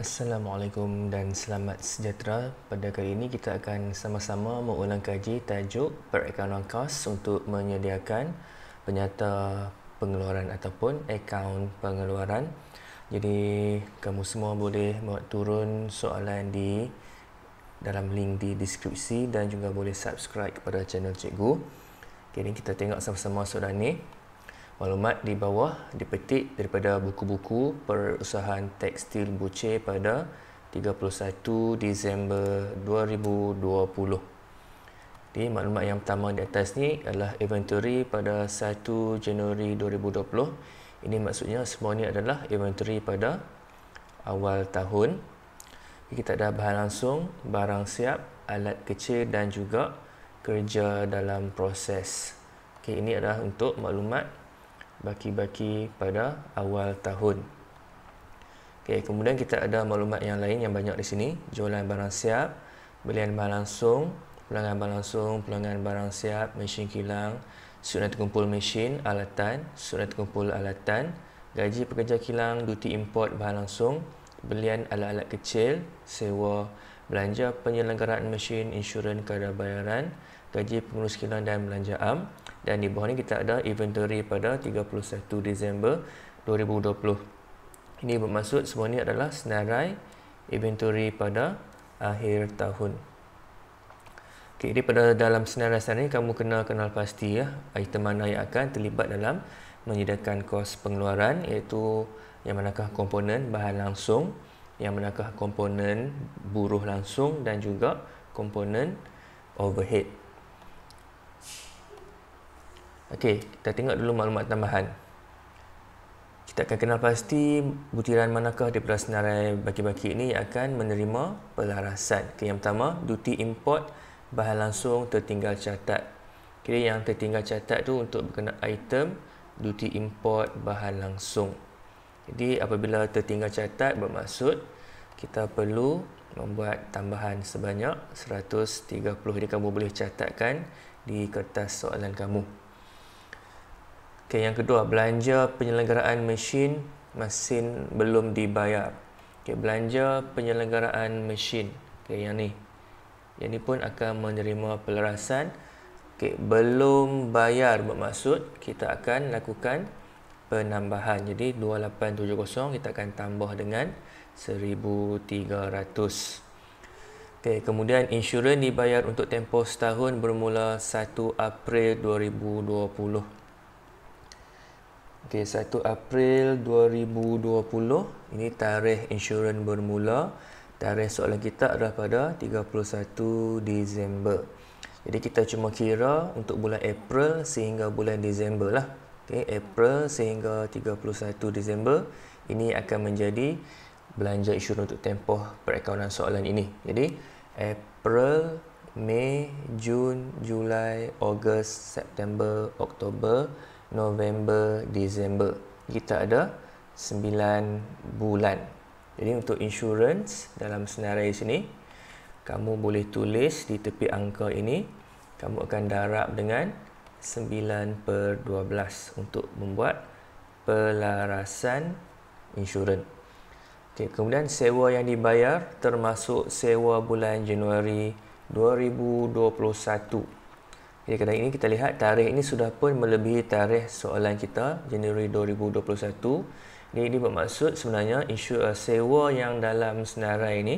Assalamualaikum dan selamat sejahtera. Pada kali ini kita akan sama-sama mengulang kaji tajuk perakaunan kos untuk menyediakan penyata pengeluaran ataupun akaun pengeluaran. Jadi kamu semua boleh buat turun soalan di dalam link di deskripsi dan juga boleh subscribe kepada channel cikgu. Okay, kita tengok sama-sama soalan ni maklumat di bawah dipetik daripada buku-buku perusahaan tekstil Buce pada 31 Disember 2020. Jadi maklumat yang pertama di atas ni adalah inventory pada 1 Januari 2020. Ini maksudnya semua ni adalah inventory pada awal tahun. Kita ada bahan langsung, barang siap, alat kecil dan juga kerja dalam proses. Okay, ini adalah untuk maklumat baki-baki pada awal tahun. Okay, kemudian kita ada maklumat yang lain yang banyak di sini, jualan barang siap, belian barang langsung, pelanggan barang langsung, pelanggan barang siap, mesin kilang, surat kumpul mesin, alatan, surat kumpul alatan, gaji pekerja kilang, duty import barang langsung, belian alat-alat kecil, sewa, belanja penyelenggaraan mesin, insurans kadar bayaran, gaji pengurus kilang dan belanja am dan di bawah ni kita ada inventory pada 31 Disember 2020 ini bermaksud semua ni adalah senarai inventory pada akhir tahun ok, jadi pada dalam senarai sana ni kamu kena kenal pasti ya item mana yang akan terlibat dalam menyediakan kos pengeluaran iaitu yang manakah komponen bahan langsung yang manakah komponen buruh langsung dan juga komponen overhead Okey, kita tengok dulu maklumat tambahan. Kita akan kenal pasti butiran manakah daripada senarai baki-baki ini yang akan menerima pelarasan. Okay, yang pertama, duty import bahan langsung tertinggal catat. Kira yang tertinggal catat tu untuk berkena item duty import bahan langsung. Jadi apabila tertinggal catat bermaksud kita perlu membuat tambahan sebanyak 130. Jadi kamu boleh catatkan di kertas soalan kamu. Okay, yang kedua, belanja penyelenggaraan mesin mesin belum dibayar. Okay, belanja penyelenggaraan mesin. Okay, yang ni. Yang ni pun akan menerima pelerasan. Okay, belum bayar bermaksud kita akan lakukan penambahan. Jadi 2870 kita akan tambah dengan 1300. Okay, kemudian insurans dibayar untuk tempoh setahun bermula 1 April 2020. Okey, 1 April 2020 ini tarikh insurans bermula. Tarikh soalan kita adalah pada 31 Disember. Jadi kita cuma kira untuk bulan April sehingga bulan Disember lah. Okey, April sehingga 31 Disember ini akan menjadi belanja insurans untuk tempoh perakaunan soalan ini. Jadi April, Mei, Jun, Julai, Ogos, September, Oktober, November, Disember kita ada 9 bulan jadi untuk insurans dalam senarai sini kamu boleh tulis di tepi angka ini kamu akan darab dengan 9 per 12 untuk membuat pelarasan insurans okay, kemudian sewa yang dibayar termasuk sewa bulan Januari 2021 Ya, kata ini kita lihat tarikh ini sudah pun melebihi tarikh soalan kita Januari 2021. Ini, ini bermaksud sebenarnya isu eh, sewa yang dalam senarai ini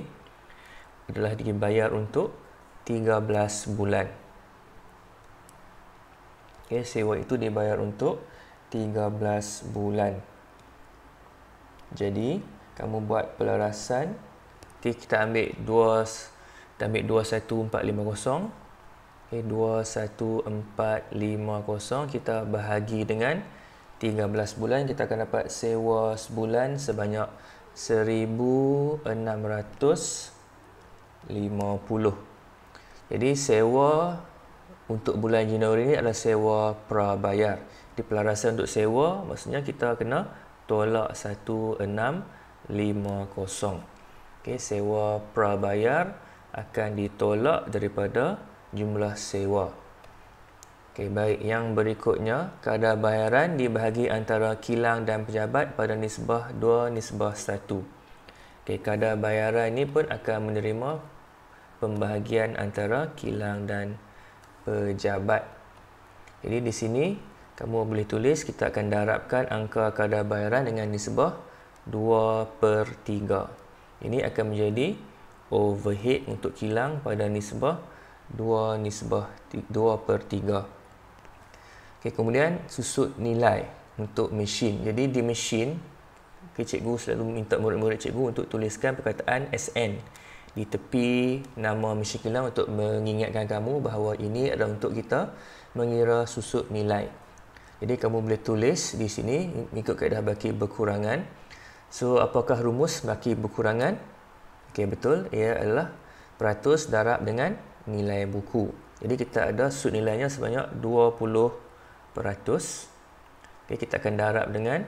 adalah dibayar untuk 13 bulan. Okay, ya, sewa itu dibayar untuk 13 bulan. Jadi, kamu buat pelarasan. Okay, kita ambil 2 kita ambil kosong. 21450 kita bahagi dengan 13 bulan kita akan dapat sewa sebulan sebanyak 1650 jadi sewa untuk bulan Januari ini adalah sewa prabayar di pelarasan untuk sewa maksudnya kita kena tolak 1650 okay, sewa prabayar akan ditolak daripada jumlah sewa. Okey, baik. Yang berikutnya, kadar bayaran dibahagi antara kilang dan pejabat pada nisbah 2, nisbah 1. Okey, kadar bayaran ini pun akan menerima pembahagian antara kilang dan pejabat. Jadi di sini kamu boleh tulis kita akan darabkan angka kadar bayaran dengan nisbah 2 per 3. Ini akan menjadi overhead untuk kilang pada nisbah 2 Dua nisbah dua per tiga. okay, kemudian susut nilai untuk mesin jadi di mesin okay, cikgu selalu minta murid-murid cikgu untuk tuliskan perkataan SN di tepi nama mesin kilang untuk mengingatkan kamu bahawa ini adalah untuk kita mengira susut nilai jadi kamu boleh tulis di sini ikut kaedah baki berkurangan so apakah rumus baki berkurangan ok betul ia adalah peratus darab dengan nilai buku. Jadi kita ada sud nilainya sebanyak 20%. peratus. Okay, kita akan darab dengan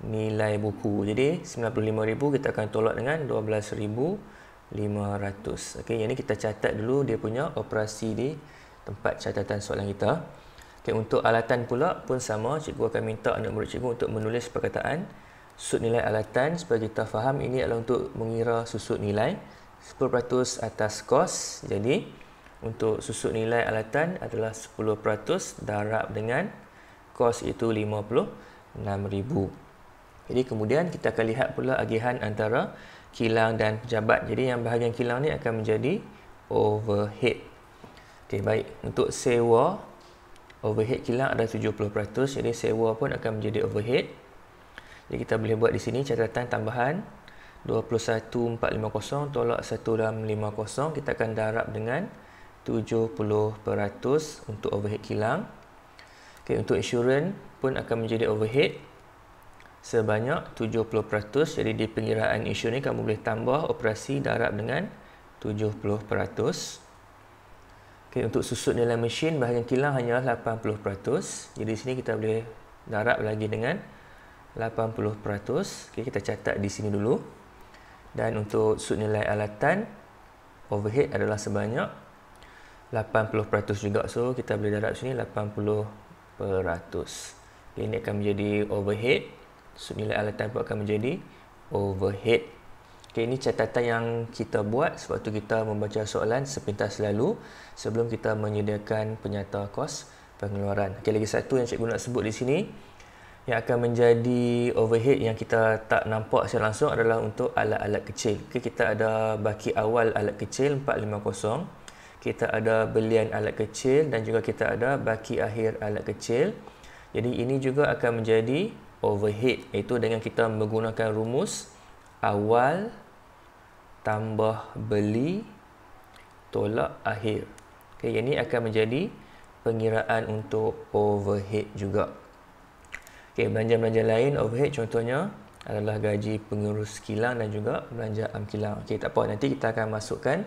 nilai buku. Jadi 95000 kita akan tolak dengan 12500. Okay, yang ni kita catat dulu dia punya operasi di tempat catatan soalan kita. Okay, untuk alatan pula pun sama cikgu akan minta anak murid cikgu untuk menulis perkataan sud nilai alatan supaya kita faham ini adalah untuk mengira susut nilai 10% atas kos. Jadi untuk susut nilai alatan adalah 10% darab dengan kos itu 56000 jadi kemudian kita akan lihat pula agihan antara kilang dan pejabat jadi yang bahagian kilang ni akan menjadi overhead ok baik untuk sewa overhead kilang ada 70% jadi sewa pun akan menjadi overhead jadi kita boleh buat di sini catatan tambahan 21450 tolak 1650 kita akan darab dengan 10% 70% untuk overhead kilang. Okay, untuk insurans pun akan menjadi overhead sebanyak 70%. Jadi di pengiraan insurans ni kamu boleh tambah operasi darab dengan 70%. Okay, untuk susut nilai mesin bahagian kilang hanya 80%. Jadi di sini kita boleh darab lagi dengan 80%. Okay, kita catat di sini dulu. Dan untuk susut nilai alatan overhead adalah sebanyak 70%. 80% juga so kita boleh darab sini 80% okay, ini akan menjadi overhead so nilai alatan pun akan menjadi overhead ok ini catatan yang kita buat sewaktu kita membaca soalan sepintas lalu sebelum kita menyediakan penyata kos pengeluaran ok lagi satu yang cikgu nak sebut di sini yang akan menjadi overhead yang kita tak nampak secara langsung adalah untuk alat-alat kecil okay, kita ada baki awal alat kecil 450 kita ada belian alat kecil dan juga kita ada baki akhir alat kecil jadi ini juga akan menjadi overhead iaitu dengan kita menggunakan rumus awal tambah beli tolak akhir okay, yang ini akan menjadi pengiraan untuk overhead juga belanja-belanja lain overhead contohnya adalah gaji pengurus kilang dan juga belanja am kilang okay, tak apa nanti kita akan masukkan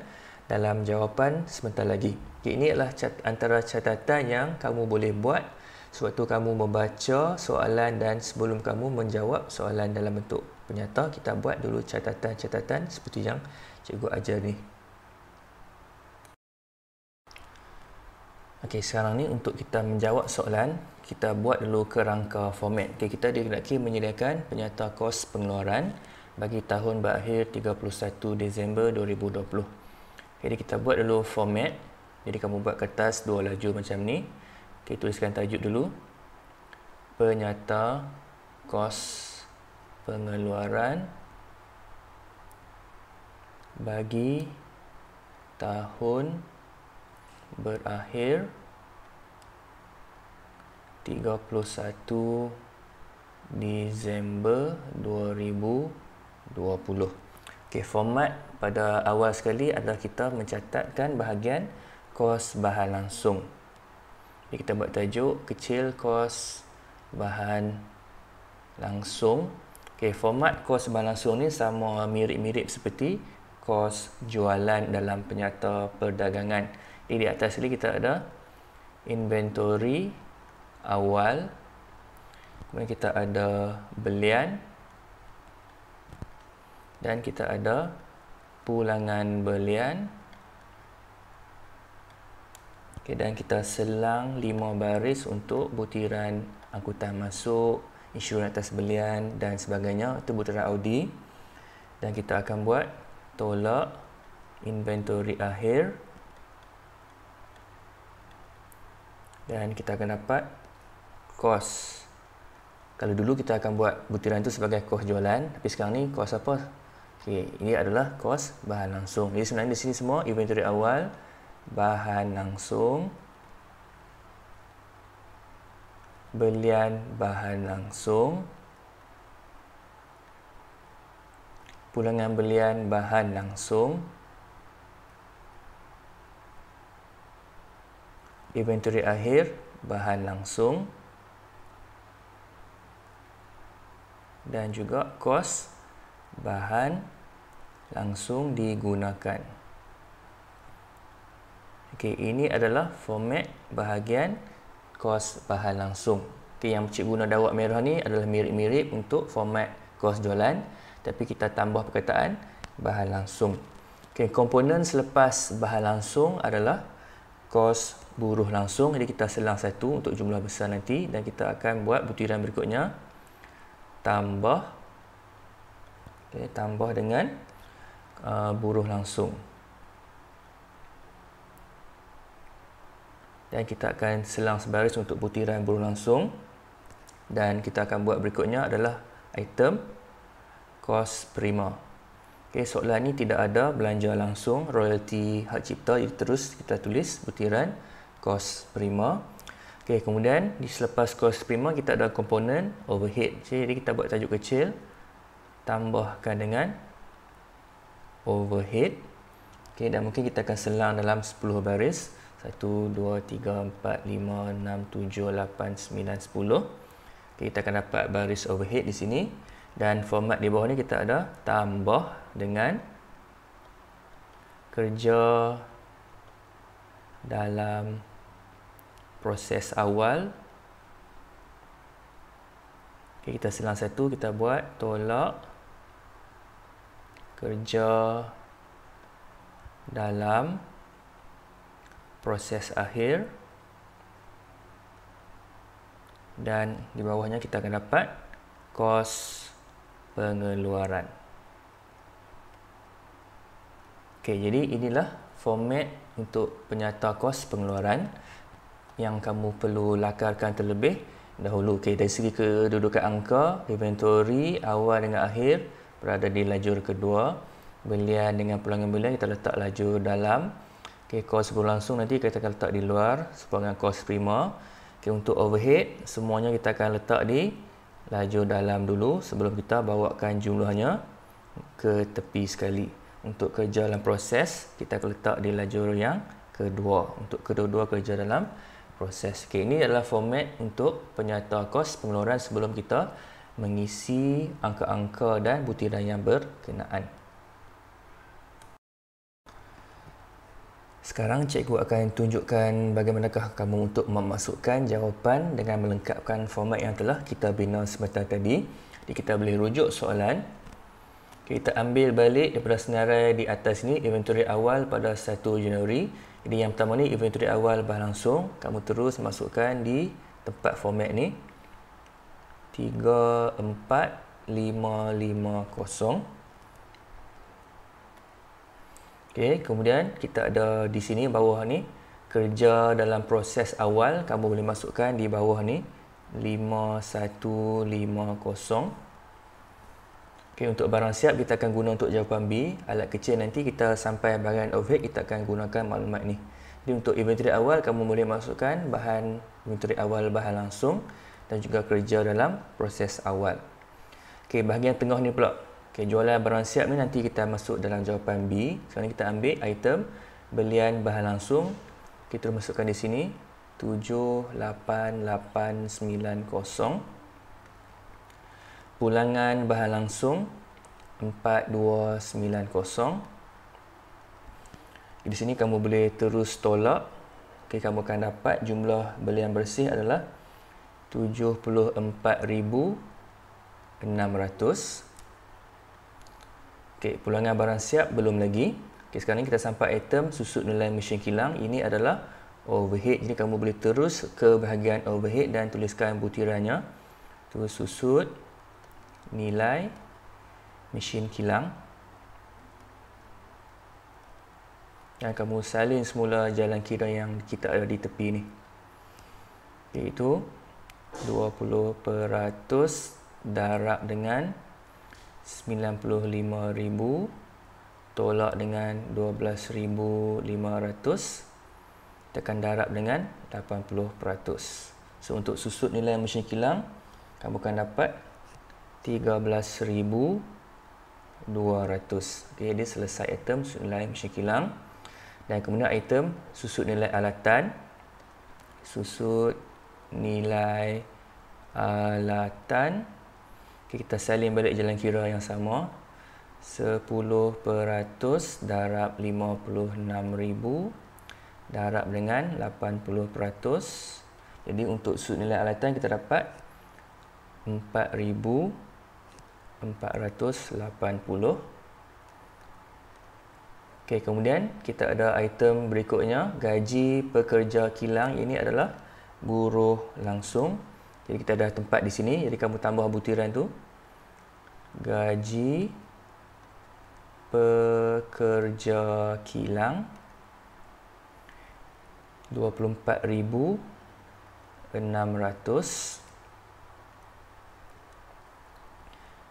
dalam jawapan sebentar lagi. Okay, ini adalah cat, antara catatan yang kamu boleh buat sewaktu kamu membaca soalan dan sebelum kamu menjawab soalan dalam bentuk penyata, kita buat dulu catatan-catatan seperti yang cikgu ajar ni. Okey, sekarang ni untuk kita menjawab soalan, kita buat dulu kerangka format. Okey, kita dikehendaki menyediakan penyata kos pengeluaran bagi tahun berakhir 31 Disember 2020. Jadi kita buat dulu format. Jadi kamu buat kertas dua lajur macam ni. Okey, tuliskan tajuk dulu. Penyata kos pengeluaran bagi tahun berakhir 31 Disember 2020. Okey, format pada awal sekali adalah kita mencatatkan bahagian kos bahan langsung. Jadi kita buat tajuk kecil kos bahan langsung. Okey, format kos bahan langsung ni sama mirip-mirip seperti kos jualan dalam penyata perdagangan. Jadi di atas ni kita ada inventory awal. Kemudian kita ada belian dan kita ada pulangan belian okay, dan kita selang lima baris untuk butiran angkutan masuk insurans atas belian dan sebagainya itu butiran Audi dan kita akan buat tolak inventory akhir dan kita akan dapat kos kalau dulu kita akan buat butiran itu sebagai kos jualan tapi sekarang ni kos apa Okay, ini adalah kos bahan langsung. Jadi sebenarnya di sini semua inventory awal, bahan langsung, belian bahan langsung, pulangan belian bahan langsung, inventory akhir bahan langsung, dan juga kos bahan langsung digunakan. Okey, ini adalah format bahagian kos bahan langsung. Okey, yang cikgu guna dawak merah ni adalah mirip-mirip untuk format kos jualan tapi kita tambah perkataan bahan langsung. Okey, komponen selepas bahan langsung adalah kos buruh langsung. Jadi kita selang satu untuk jumlah besar nanti dan kita akan buat butiran berikutnya tambah okay, tambah dengan uh, buruh langsung dan kita akan selang sebaris untuk butiran buruh langsung dan kita akan buat berikutnya adalah item kos prima okay, soalan ini tidak ada belanja langsung royalty hak cipta jadi terus kita tulis butiran kos prima Okay, kemudian di selepas kos prima kita ada komponen overhead. Jadi kita buat tajuk kecil tambahkan dengan overhead okay, dan mungkin kita akan selang dalam 10 baris 1, 2, 3, 4, 5, 6, 7, 8, 9, 10 okay, kita akan dapat baris overhead di sini dan format di bawah ni kita ada tambah dengan kerja dalam proses awal okay, kita selang satu, kita buat tolak kerja dalam proses akhir dan di bawahnya kita akan dapat kos pengeluaran ok jadi inilah format untuk penyata kos pengeluaran yang kamu perlu lakarkan terlebih dahulu ok dari segi kedudukan angka inventory awal dengan akhir berada di lajur kedua belian dengan pulangan belian kita letak lajur dalam okay, kos berlangsung nanti kita akan letak di luar sepanjang kos prima okay, untuk overhead semuanya kita akan letak di lajur dalam dulu sebelum kita bawakan jumlahnya ke tepi sekali untuk kerja dalam proses kita akan letak di lajur yang kedua untuk kedua-dua kerja dalam proses okay, ini adalah format untuk penyata kos pengeluaran sebelum kita mengisi angka-angka dan butiran yang berkenaan. Sekarang cikgu akan tunjukkan bagaimanakah kamu untuk memasukkan jawapan dengan melengkapkan format yang telah kita bina sebentar tadi. Jadi kita boleh rujuk soalan. Kita ambil balik daripada senarai di atas ni inventory awal pada 1 Januari. Jadi yang pertama ni inventory awal bahan langsung. Kamu terus masukkan di tempat format ni. 34550 ok, kemudian kita ada di sini bawah ni kerja dalam proses awal kamu boleh masukkan di bawah ni 5150 ok, untuk barang siap kita akan guna untuk jawapan B alat kecil nanti kita sampai bahagian overhead kita akan gunakan maklumat ni jadi untuk inventory awal kamu boleh masukkan bahan inventory awal bahan langsung dan juga kerja dalam proses awal. Okey, bahagian tengah ni pula. Okey, jualan barang siap ni nanti kita masuk dalam jawapan B. Sekarang kita ambil item belian bahan langsung. Kita masukkan di sini 78890. Pulangan bahan langsung 4290. Di sini kamu boleh terus tolak. Okay, kamu akan dapat jumlah belian bersih adalah 74,600 okay, pulangan barang siap belum lagi okay, sekarang kita sampai item susut nilai mesin kilang ini adalah overhead jadi kamu boleh terus ke bahagian overhead dan tuliskan butirannya terus susut nilai mesin kilang dan kamu salin semula jalan kira yang kita ada di tepi ni iaitu okay, 20% darab dengan 95,000 tolak dengan 12,500 tekan darab dengan 80% so untuk susut nilai mesin kilang kamu akan dapat 13,200 ok dia selesai item susut nilai mesin kilang dan kemudian item susut nilai alatan susut nilai alatan okay, kita saling balik jalan kira yang sama 10% darab 56,000 darab dengan 80% jadi untuk sud nilai alatan kita dapat 4,480 ok kemudian kita ada item berikutnya gaji pekerja kilang ini adalah buruh langsung jadi kita dah tempat di sini jadi kamu tambah butiran tu gaji pekerja kilang 24600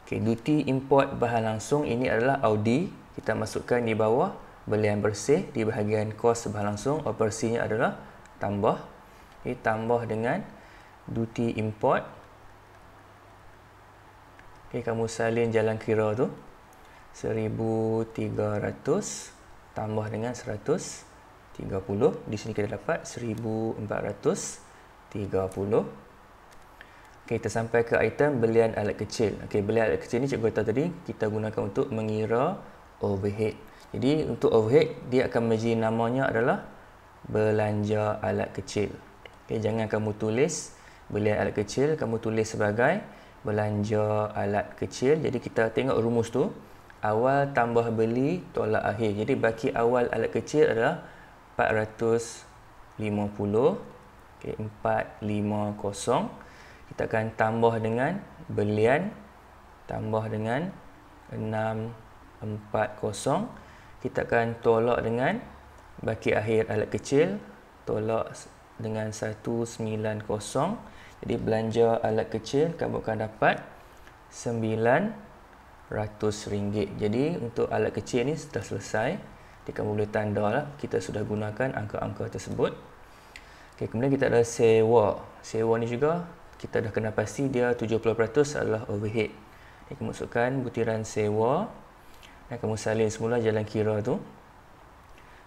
Okay, duty import bahan langsung ini adalah audi kita masukkan di bawah belian bersih di bahagian kos bahan langsung operasinya adalah tambah 24600 okay, tambah dengan duty import okay, kamu salin jalan kira tu 1300 tambah dengan 130 di sini kita dapat 1430 okay, kita sampai ke item belian alat kecil okay, belian alat kecil ni cikgu kata tadi kita gunakan untuk mengira overhead jadi untuk overhead dia akan menjadi namanya adalah belanja alat kecil. Okay, jangan kamu tulis belian alat kecil, kamu tulis sebagai belanja alat kecil. Jadi kita tengok rumus tu, awal tambah beli tolak akhir. Jadi baki awal alat kecil adalah 450. Okey, 450. Kita akan tambah dengan belian tambah dengan 640. Kita akan tolak dengan baki akhir alat kecil tolak dengan 190 jadi belanja alat kecil kamu akan dapat rm ringgit. jadi untuk alat kecil ni sudah selesai jadi kamu boleh tanda lah kita sudah gunakan angka-angka tersebut okay, kemudian kita ada sewa sewa ni juga kita dah kena pasti dia 70% adalah overhead jadi kamu masukkan butiran sewa dan kamu salin semula jalan kira tu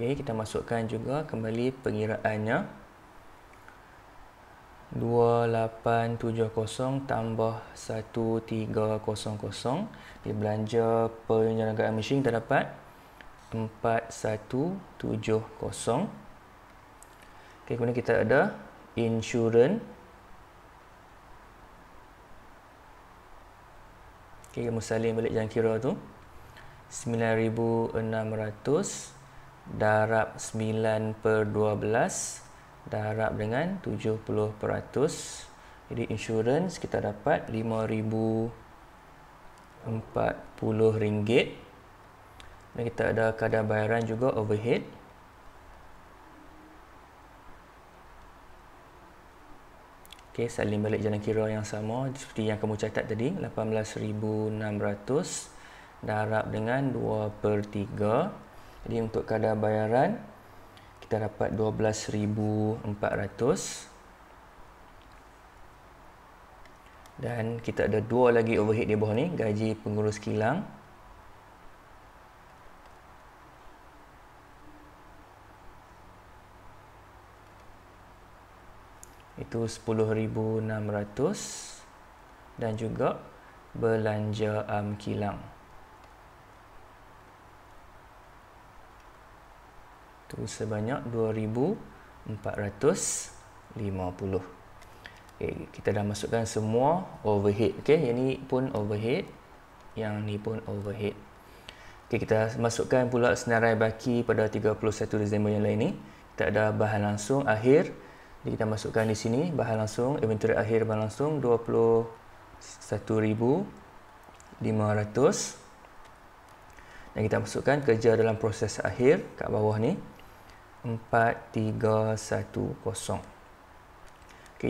Okey, kita masukkan juga kembali pengiraannya. 2870 tambah 1300 di belanja penyelenggaraan mesin kita dapat 4170. Okay, kemudian kita ada insurans. Okey, musalin balik jangkira tu. 9600 darab 9 per 12 darab dengan 70% jadi insurans kita dapat rm ringgit. dan kita ada kadar bayaran juga overhead ok saling balik jalan kira yang sama seperti yang kamu catat tadi RM18,600 darab dengan 2 per 3 jadi untuk kadar bayaran kita dapat 12400. Dan kita ada dua lagi overhead di bawah ni, gaji pengurus kilang. Itu 10600 dan juga belanja am um, kilang. tu sebanyak 2450 okay, kita dah masukkan semua overhead okay, yang ni pun overhead yang ni pun overhead okay, kita masukkan pula senarai baki pada 31 Disember yang lain ni kita ada bahan langsung akhir jadi kita masukkan di sini bahan langsung inventory akhir bahan langsung 21500 dan kita masukkan kerja dalam proses akhir kat bawah ni Okay,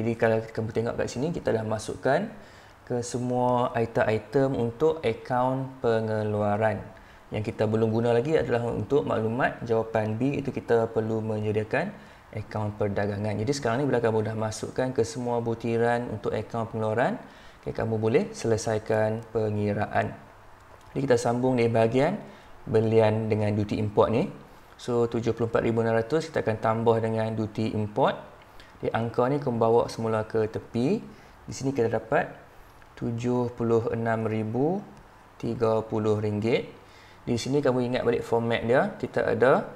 jadi kalau kamu tengok kat sini, kita dah masukkan ke semua item-item untuk akaun pengeluaran. Yang kita belum guna lagi adalah untuk maklumat jawapan B itu kita perlu menyediakan akaun perdagangan. Jadi sekarang ni bila kamu dah masukkan ke semua butiran untuk akaun pengeluaran, okay, kamu boleh selesaikan pengiraan. Jadi kita sambung di bahagian belian dengan duty import ni. So 74,900 kita akan tambah dengan duty import. Di angka ni kau bawa semula ke tepi. Di sini kita dapat 76,030 ringgit. Di sini kamu ingat balik format dia, kita ada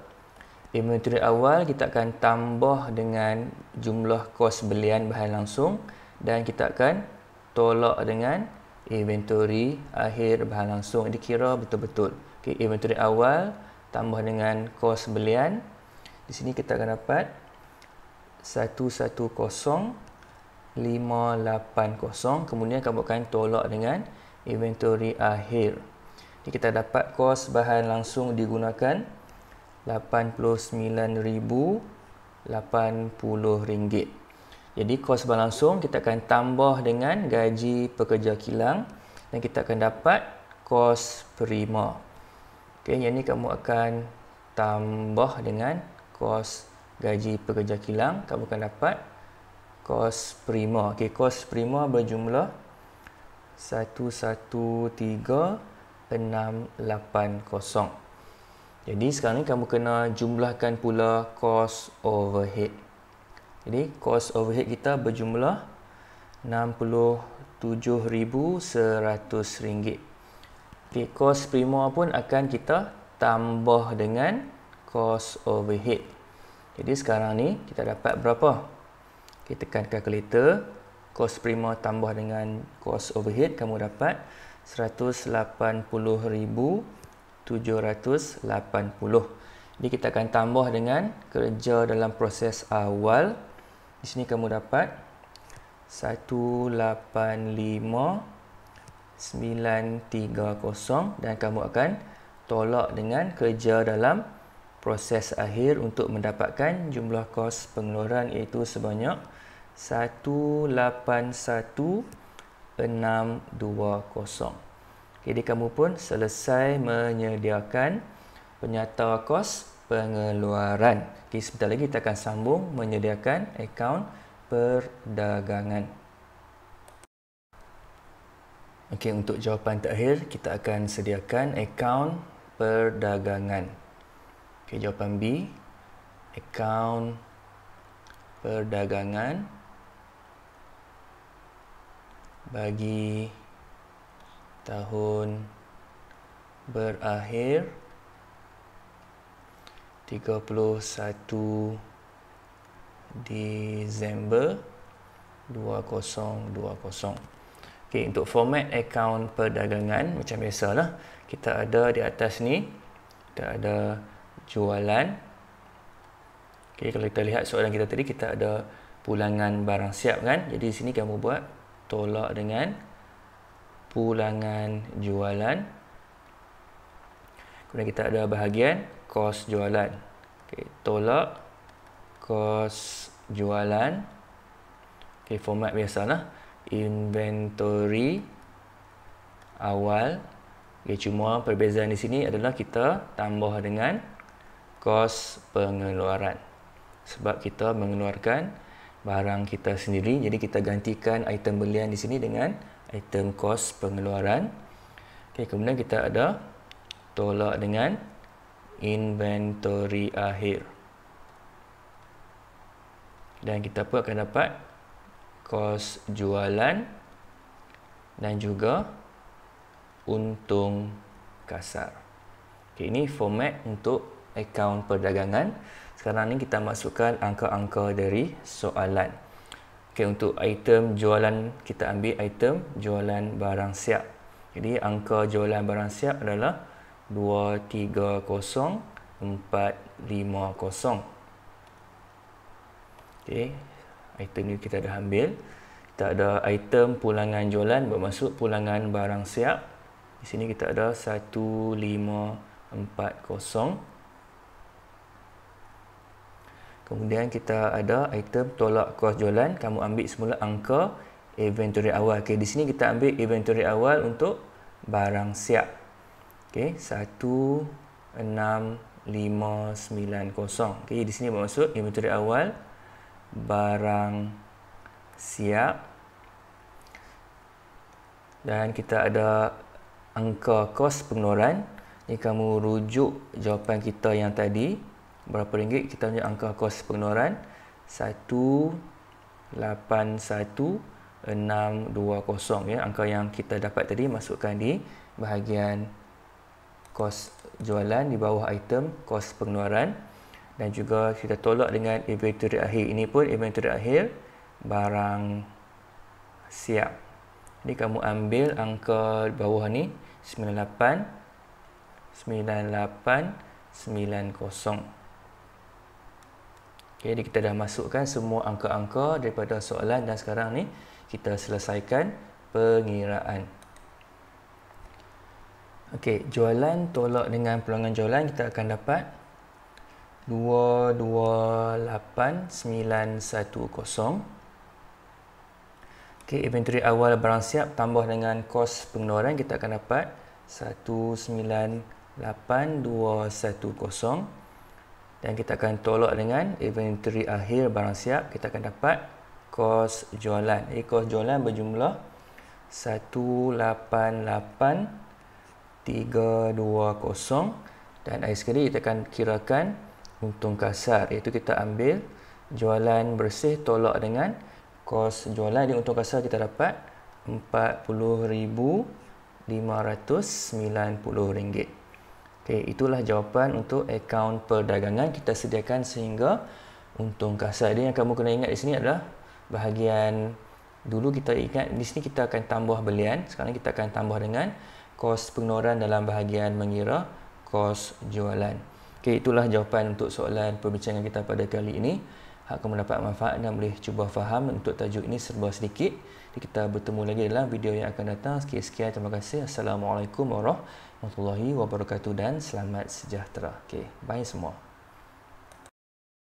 inventory awal kita akan tambah dengan jumlah kos belian bahan langsung dan kita akan tolak dengan inventory akhir bahan langsung Ini kira betul-betul. Okey, inventory awal tambah dengan kos belian di sini kita akan dapat 110580 kemudian kamu akan tolak dengan inventory akhir jadi kita dapat kos bahan langsung digunakan rm ringgit. jadi kos bahan langsung kita akan tambah dengan gaji pekerja kilang dan kita akan dapat kos prima Okay, yang ni kamu akan tambah dengan kos gaji pekerja kilang. Kamu akan dapat kos prima. Okay, kos prima berjumlah 113680. Jadi sekarang ni kamu kena jumlahkan pula kos overhead. Jadi kos overhead kita berjumlah rm ringgit. Okay, cos primo pun akan kita tambah dengan cos overhead. Jadi sekarang ni kita dapat berapa? Kita okay, tekan kalkulator, cos primo tambah dengan cos overhead kamu dapat 180,780. Jadi kita akan tambah dengan kerja dalam proses awal. Di sini kamu dapat 185 930 dan kamu akan tolak dengan kerja dalam proses akhir untuk mendapatkan jumlah kos pengeluaran iaitu sebanyak 181620. Jadi kamu pun selesai menyediakan penyata kos pengeluaran. Okey, sebentar lagi kita akan sambung menyediakan akaun perdagangan. Okey, untuk jawapan terakhir, kita akan sediakan akaun perdagangan. Okey, jawapan B, akaun perdagangan bagi tahun berakhir 31 Disember 2020. Okay, untuk format akaun perdagangan macam biasalah. Kita ada di atas ni kita ada jualan. Okay, kalau kita lihat soalan kita tadi kita ada pulangan barang siap kan? Jadi di sini kamu buat tolak dengan pulangan jualan. Kemudian kita ada bahagian kos jualan. Okay, tolak kos jualan. Okay, format biasalah. lah inventory awal. Okay, cuma perbezaan di sini adalah kita tambah dengan kos pengeluaran. Sebab kita mengeluarkan barang kita sendiri. Jadi kita gantikan item belian di sini dengan item kos pengeluaran. Okay, kemudian kita ada tolak dengan inventory akhir. Dan kita pun akan dapat kos jualan dan juga untung kasar. Okey, ini format untuk akaun perdagangan. Sekarang ni kita masukkan angka-angka dari soalan. Okay, untuk item jualan kita ambil item jualan barang siap. Jadi angka jualan barang siap adalah 230450. Okay item ni kita dah ambil kita ada item pulangan jualan bermaksud pulangan barang siap di sini kita ada 1540 kemudian kita ada item tolak kos jualan kamu ambil semula angka inventory awal okay, di sini kita ambil inventory awal untuk barang siap okay, 16590 okay, di sini bermaksud inventory awal barang siap dan kita ada angka kos pengeluaran ni kamu rujuk jawapan kita yang tadi berapa ringgit kita punya angka kos pengeluaran 181620 ya angka yang kita dapat tadi masukkan di bahagian kos jualan di bawah item kos pengeluaran dan juga kita tolak dengan inventory akhir ini pun inventory akhir barang siap jadi kamu ambil angka bawah ni 98 9890 okay, jadi kita dah masukkan semua angka-angka daripada soalan dan sekarang ni kita selesaikan pengiraan Okey, jualan tolak dengan peluangan jualan kita akan dapat 228910 Okey, inventory awal barang siap tambah dengan kos pengeluaran kita akan dapat 198210 dan kita akan tolak dengan inventory akhir barang siap kita akan dapat kos jualan. Jadi eh, kos jualan berjumlah 188320 dan akhir sekali kita akan kirakan untung kasar iaitu kita ambil jualan bersih tolak dengan kos jualan Jadi untung kasar kita dapat RM40,590 okay, itulah jawapan untuk akaun perdagangan kita sediakan sehingga untung kasar Jadi yang kamu kena ingat di sini adalah bahagian dulu kita ingat di sini kita akan tambah belian sekarang kita akan tambah dengan kos pengeluaran dalam bahagian mengira kos jualan Okey, itulah jawapan untuk soalan perbincangan kita pada kali ini. Hak kamu dapat manfaat dan boleh cuba faham untuk tajuk ini serba sedikit. Kita bertemu lagi dalam video yang akan datang. Sekian-sekian, terima kasih. Assalamualaikum warahmatullahi wabarakatuh dan selamat sejahtera. Okay, bye semua.